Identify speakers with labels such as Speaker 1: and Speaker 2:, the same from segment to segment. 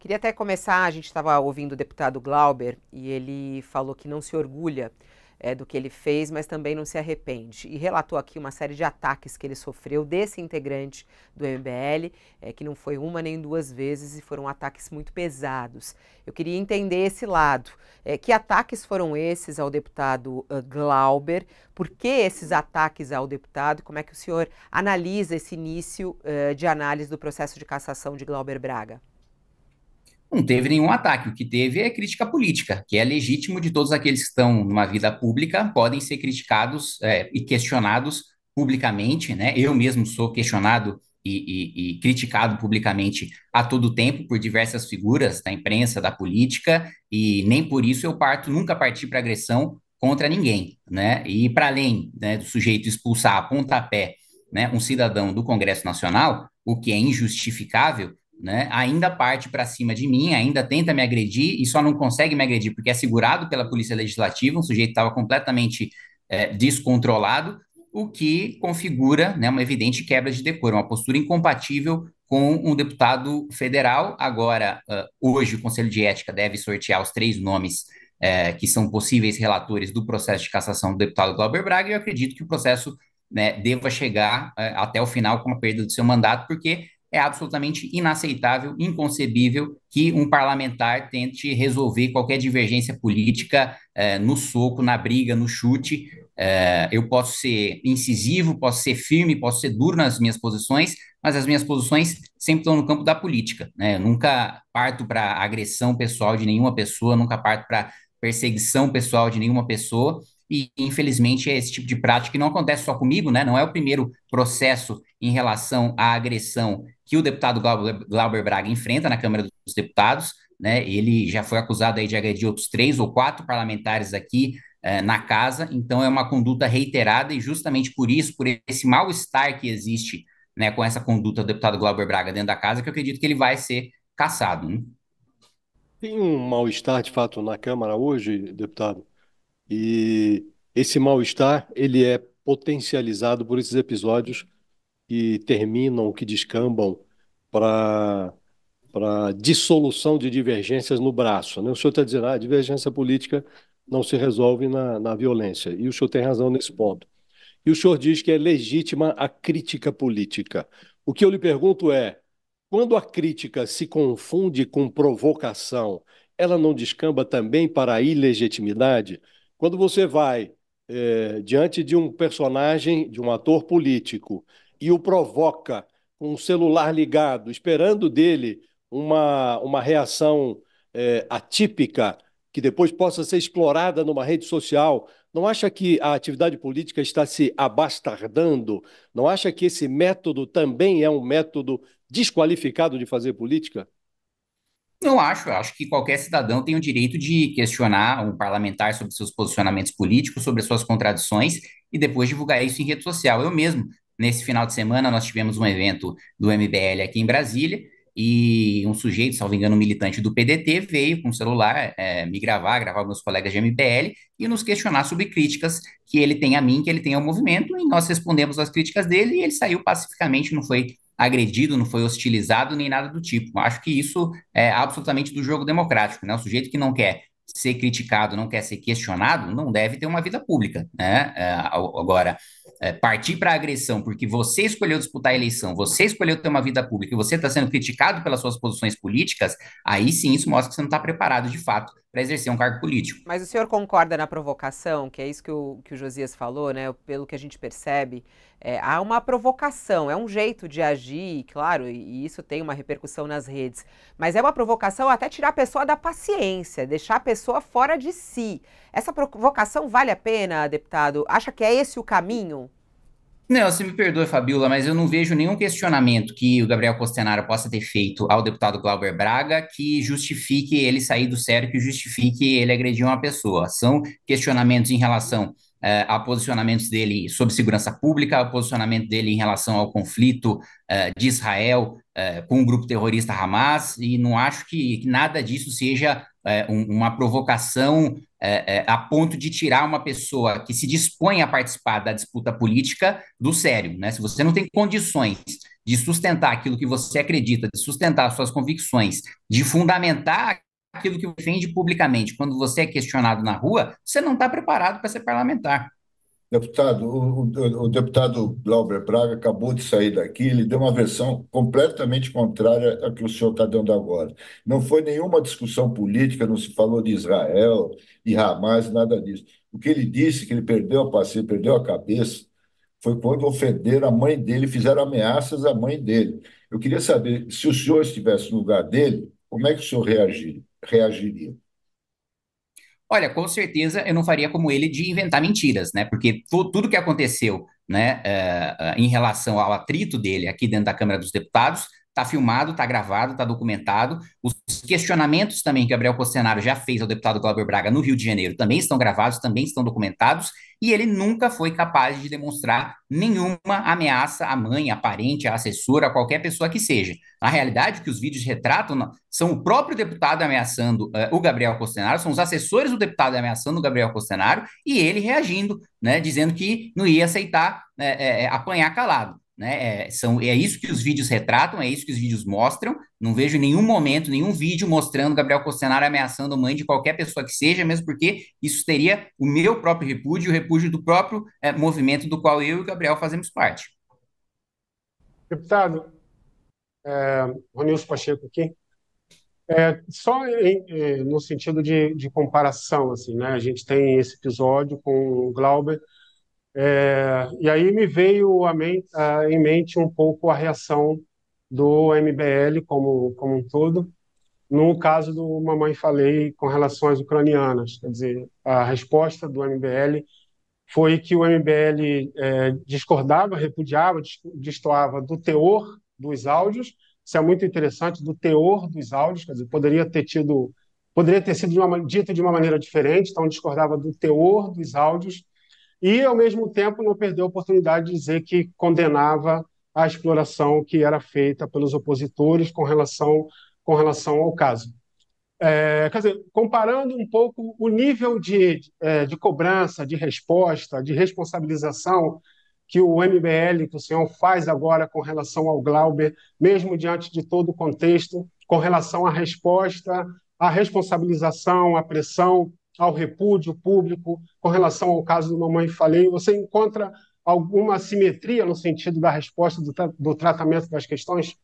Speaker 1: Queria até começar, a gente estava ouvindo o deputado Glauber e ele falou que não se orgulha é, do que ele fez, mas também não se arrepende. E relatou aqui uma série de ataques que ele sofreu desse integrante do MBL, é, eh, que não foi uma nem duas vezes e foram ataques muito pesados. Eu queria entender esse lado. É, que ataques foram esses ao deputado uh, Glauber? Por que esses ataques ao deputado? Como é que o senhor analisa esse início uh, de análise do processo de cassação de Glauber Braga? não teve nenhum ataque. O que teve é crítica política, que é legítimo de todos aqueles que estão numa vida pública, podem ser criticados é, e questionados publicamente, né? Eu mesmo sou questionado e, e, e, criticado publicamente a todo tempo por diversas figuras da imprensa, da política, e nem por isso eu parto, nunca parti para agressão contra ninguém, né? E para além né, do sujeito expulsar a pontapé né, um cidadão do Congresso Nacional, o que é injustificável, né, ainda parte para cima de mim, ainda tenta me agredir e só não consegue me agredir porque é segurado pela polícia legislativa, um sujeito estava completamente é, descontrolado, o que configura né, uma evidente quebra de decoro, uma postura incompatível com um deputado federal. Agora, uh, hoje, o Conselho de Ética deve sortear os três nomes é, que são possíveis relatores do processo de cassação do deputado Glauber Braga, e eu acredito que o processo né, deva chegar é, até o final com a perda do seu mandato, porque é absolutamente inaceitável, inconcebível que um parlamentar tente resolver qualquer divergência política é, no soco, na briga, no chute. É, eu posso ser incisivo, posso ser firme, posso ser duro nas minhas posições, mas as minhas posições sempre estão no campo da política. Né? Eu nunca parto para agressão pessoal de nenhuma pessoa, nunca parto para perseguição pessoal de nenhuma pessoa e infelizmente é esse tipo de prática que não acontece só comigo, né? Não é o primeiro processo em relação à agressão que o deputado Glauber Braga enfrenta na Câmara dos Deputados. Né? Ele já foi acusado aí de agredir outros três ou quatro parlamentares aqui eh, na casa, então é uma conduta reiterada e justamente por isso, por esse mal-estar que existe né, com essa conduta do deputado Glauber Braga dentro da casa, que eu acredito que ele vai ser caçado. Né?
Speaker 2: Tem um mal-estar, de fato, na Câmara hoje, deputado, e esse mal-estar ele é potencializado por esses episódios que terminam, que descambam para para dissolução de divergências no braço. Né? O senhor está dizendo, ah, a divergência política não se resolve na, na violência. E o senhor tem razão nesse ponto. E o senhor diz que é legítima a crítica política. O que eu lhe pergunto é: quando a crítica se confunde com provocação, ela não descamba também para a ilegitimidade? Quando você vai eh, diante de um personagem, de um ator político, e o provoca com o celular ligado, esperando dele uma, uma reação é, atípica, que depois possa ser explorada numa rede social, não acha que a atividade política está se abastardando? Não acha que esse método também é um método desqualificado de fazer política?
Speaker 1: Não acho, acho que qualquer cidadão tem o direito de questionar um parlamentar sobre seus posicionamentos políticos, sobre suas contradições e depois divulgar isso em rede social. Eu mesmo Nesse final de semana, nós tivemos um evento do MBL aqui em Brasília e um sujeito, salvo engano, militante do PDT, veio com o celular é, me gravar, gravar meus colegas de MBL e nos questionar sobre críticas que ele tem a mim, que ele tem ao movimento, e nós respondemos às críticas dele e ele saiu pacificamente, não foi agredido, não foi hostilizado, nem nada do tipo. Acho que isso é absolutamente do jogo democrático, né? O sujeito que não quer ser criticado, não quer ser questionado, não deve ter uma vida pública, né? É, agora, é, partir para a agressão porque você escolheu disputar a eleição, você escolheu ter uma vida pública e você está sendo criticado pelas suas posições políticas, aí sim isso mostra que você não está preparado de fato para exercer um cargo político. Mas o senhor concorda na provocação, que é isso que o, que o Josias falou, né? Pelo que a gente percebe, é, há uma provocação, é um jeito de agir, claro, e isso tem uma repercussão nas redes. Mas é uma provocação até tirar a pessoa da paciência, deixar a pessoa fora de si. Essa provocação vale a pena, deputado? Acha que é esse o caminho? Não, se me perdoe, Fabiola, mas eu não vejo nenhum questionamento que o Gabriel Costenaro possa ter feito ao deputado Glauber Braga que justifique ele sair do sério, que justifique ele agredir uma pessoa. São questionamentos em relação uh, a posicionamentos dele sobre segurança pública, o posicionamento dele em relação ao conflito uh, de Israel uh, com o grupo terrorista Hamas, e não acho que, que nada disso seja uma provocação é, é, a ponto de tirar uma pessoa que se dispõe a participar da disputa política do sério. Né? Se você não tem condições de sustentar aquilo que você acredita, de sustentar suas convicções, de fundamentar aquilo que defende publicamente, quando você é questionado na rua, você não está preparado para ser parlamentar. Deputado, o, o, o, deputado Glauber Braga
Speaker 3: acabou de sair daqui, ele deu uma versão completamente contrária à que o senhor está dando agora. Não foi nenhuma discussão política, não se falou de Israel e Hamas, nada disso. O que ele disse, que ele perdeu a paciência, perdeu a cabeça, foi quando ofenderam a mãe dele, fizeram ameaças à mãe dele. Eu queria saber, se o senhor estivesse no lugar dele,
Speaker 1: como é que o senhor reagir, reagiria? Olha, com certeza eu não faria como ele de inventar mentiras, né? Porque tudo que aconteceu né, uh, uh, em relação ao atrito dele aqui dentro da Câmara dos Deputados está filmado, está gravado, está documentado. Os questionamentos também que o Gabriel Cossenaro já fez ao deputado Glauber Braga no Rio de Janeiro também estão gravados, também estão documentados, e ele nunca foi capaz de demonstrar nenhuma ameaça à mãe, à parente, à assessora, a qualquer pessoa que seja. Na realidade, o é que os vídeos retratam são o próprio deputado ameaçando uh, o Gabriel Cossenaro, são os assessores do deputado ameaçando o Gabriel Cossenaro e ele reagindo, né, dizendo que não ia aceitar é, é, apanhar calado né? É, são, é isso que os vídeos retratam, é isso que os vídeos mostram. Não vejo nenhum momento, nenhum vídeo mostrando Gabriel Costenaro ameaçando a mãe de qualquer pessoa que seja, mesmo porque isso teria o meu próprio repúdio, o repúdio do próprio é, movimento do qual eu e o Gabriel fazemos parte.
Speaker 3: Deputado, é, Ronilson Pacheco aqui. É, só em, no sentido de, de comparação, assim, né? A gente tem esse episódio com o Glauber é, e aí me veio a a, em mente um pouco a reação do MBL como, como um todo, no caso do Mamãe Falei com relações ucranianas. Quer dizer, a resposta do MBL foi que o MBL é, discordava, repudiava, destoava do teor dos áudios. Isso é muito interessante, do teor dos áudios, quer dizer, poderia ter tido, poderia ter sido de uma, dito de uma maneira diferente, então discordava do teor dos áudios e, ao mesmo tempo, não perdeu a oportunidade de dizer que condenava a exploração que era feita pelos opositores com relação, com relação ao caso. É, quer dizer, comparando um pouco o nível de, é, de cobrança, de resposta, de responsabilização que o MBL, que o senhor faz agora com relação ao Glauber, mesmo diante de todo o contexto, com relação à resposta, à responsabilização, à pressão ao repúdio público com relação ao caso do Mamãe Falei? Você encontra alguma simetria no sentido da resposta do, tra do tratamento das questões?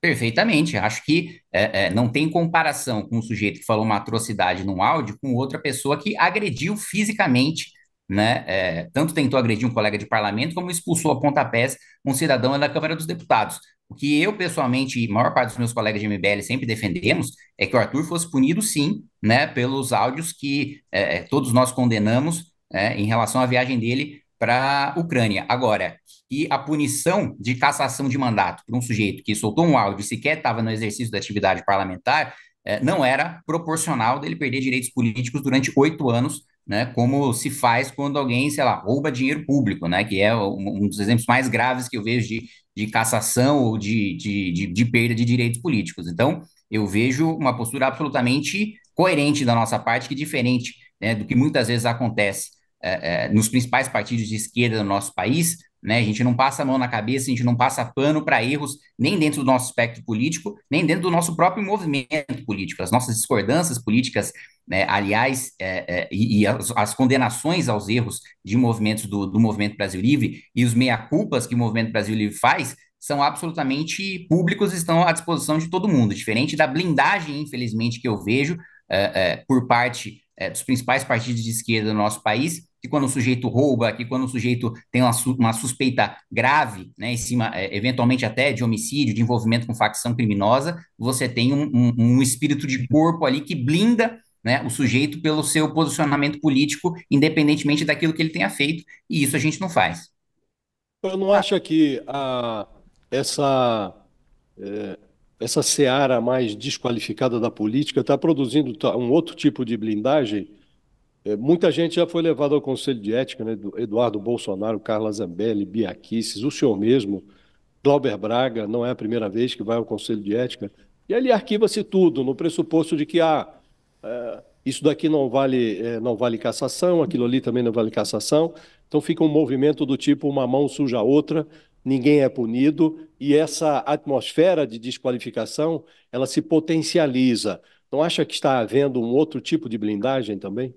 Speaker 1: Perfeitamente. Acho que é, é, não tem comparação com um sujeito que falou uma atrocidade num áudio com outra pessoa que agrediu fisicamente né? É, tanto tentou agredir um colega de parlamento, como expulsou a pontapés um cidadão da Câmara dos Deputados. O que eu, pessoalmente, e maior parte dos meus colegas de MBL sempre defendemos é que o Arthur fosse punido, sim, né, pelos áudios que é, é todos nós condenamos é, em relação à viagem dele para a Ucrânia. Agora, e a punição de cassação de mandato para um sujeito que soltou um áudio e sequer estava no exercício da atividade parlamentar é, não era proporcional dele perder direitos políticos durante oito anos né? Como se faz quando alguém, sei lá, rouba dinheiro público, né? Que é um, dos exemplos mais graves que eu vejo de, de cassação ou de, de, de, de perda de direitos políticos. Então, eu vejo uma postura absolutamente coerente da nossa parte, que diferente né, do que muitas vezes acontece é, é, nos principais partidos de esquerda do nosso país, né? A gente não passa a mão na cabeça, a gente não passa pano para erros, nem dentro do nosso espectro político, nem dentro do nosso próprio movimento político. As nossas discordâncias políticas, né, aliás, é, é, e, e as, as, condenações aos erros de movimentos do, do Movimento Brasil Livre e os meia-culpas que o Movimento Brasil Livre faz são absolutamente públicos e estão à disposição de todo mundo, diferente da blindagem, infelizmente, que eu vejo é, é por parte é, dos principais partidos de esquerda do nosso país, que quando o sujeito rouba, que quando o sujeito tem uma, uma suspeita grave, né, em cima, é, eventualmente até de homicídio, de envolvimento com facção criminosa, você tem um, um, um espírito de corpo ali que blinda né, o sujeito pelo seu posicionamento político, independentemente daquilo que ele tenha feito, e isso a gente não faz.
Speaker 2: Eu não acho que a, ah, essa, é, essa seara mais desqualificada da política está produzindo um outro tipo de blindagem é, muita gente já foi levada ao Conselho de Ética, né? Eduardo Bolsonaro, Carla Zambelli, Bia Kicis, o senhor mesmo, Glauber Braga, não é a primeira vez que vai ao Conselho de Ética. E ali arquiva-se tudo, no pressuposto de que ah, é, isso daqui não vale, é, não vale cassação, aquilo ali também não vale cassação. Então fica um movimento do tipo uma mão suja a outra, ninguém é punido, e essa atmosfera de desqualificação ela se potencializa. Não acha que está havendo um outro tipo de blindagem também?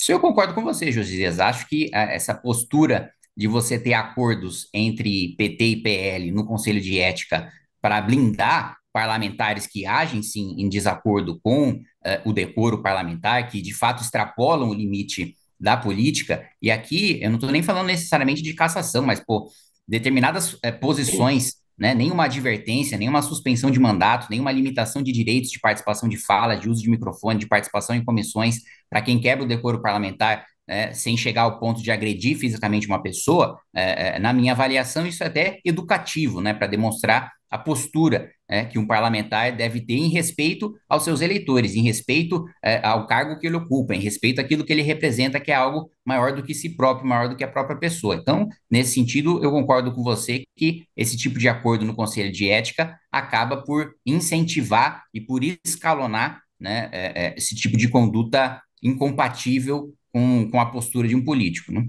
Speaker 1: Isso eu concordo com você, Josias. Acho que ah, essa postura de você ter acordos entre PT e PL no Conselho de Ética para blindar parlamentares que agem sim em desacordo com uh, o decoro parlamentar, que de fato extrapolam o limite da política, e aqui eu não estou nem falando necessariamente de cassação, mas pô, determinadas uh, posições, né, nenhuma advertência, nenhuma suspensão de mandato, nenhuma limitação de direitos de participação de fala, de uso de microfone, de participação em comissões, para quem quebra o decoro parlamentar é, sem chegar ao ponto de agredir fisicamente uma pessoa, é, é na minha avaliação, isso é até educativo, né, para demonstrar a postura é, que um parlamentar deve ter em respeito aos seus eleitores, em respeito é, ao cargo que ele ocupa, em respeito àquilo que ele representa, que é algo maior do que si próprio, maior do que a própria pessoa. Então, nesse sentido, eu concordo com você que esse tipo de acordo no Conselho de Ética acaba por incentivar e por escalonar né, é, esse tipo de conduta incompatível com, com a postura de um político. Né?